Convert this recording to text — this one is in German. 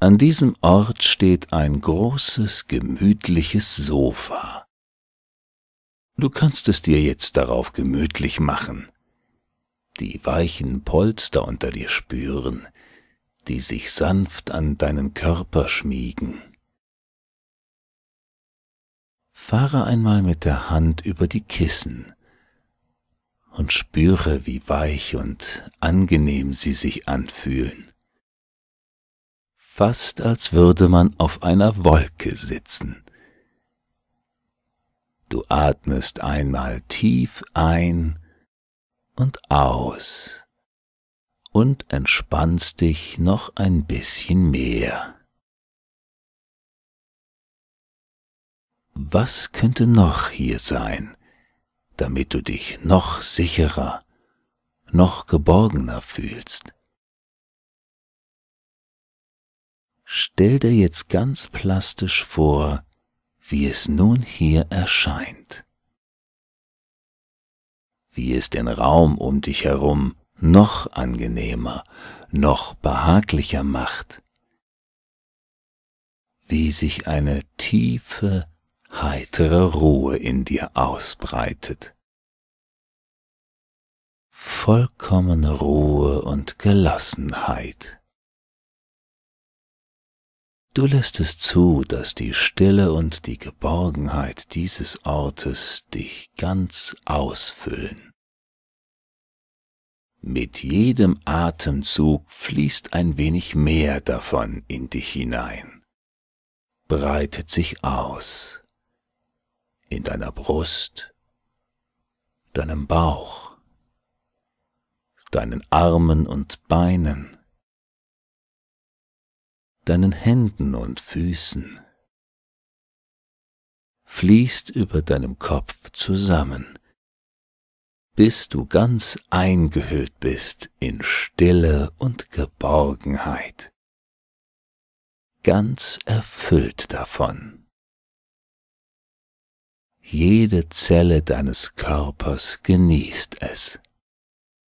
An diesem Ort steht ein großes, gemütliches Sofa. Du kannst es dir jetzt darauf gemütlich machen, die weichen Polster unter dir spüren, die sich sanft an deinen Körper schmiegen. Fahre einmal mit der Hand über die Kissen und spüre, wie weich und angenehm sie sich anfühlen fast als würde man auf einer Wolke sitzen. Du atmest einmal tief ein und aus und entspannst dich noch ein bisschen mehr. Was könnte noch hier sein, damit du dich noch sicherer, noch geborgener fühlst? stell dir jetzt ganz plastisch vor, wie es nun hier erscheint. Wie es den Raum um dich herum noch angenehmer, noch behaglicher macht. Wie sich eine tiefe, heitere Ruhe in dir ausbreitet. Vollkommene Ruhe und Gelassenheit. Du lässt es zu, dass die Stille und die Geborgenheit dieses Ortes dich ganz ausfüllen. Mit jedem Atemzug fließt ein wenig mehr davon in dich hinein, breitet sich aus, in deiner Brust, deinem Bauch, deinen Armen und Beinen, deinen Händen und Füßen, fließt über deinem Kopf zusammen, bis du ganz eingehüllt bist in Stille und Geborgenheit, ganz erfüllt davon. Jede Zelle deines Körpers genießt es.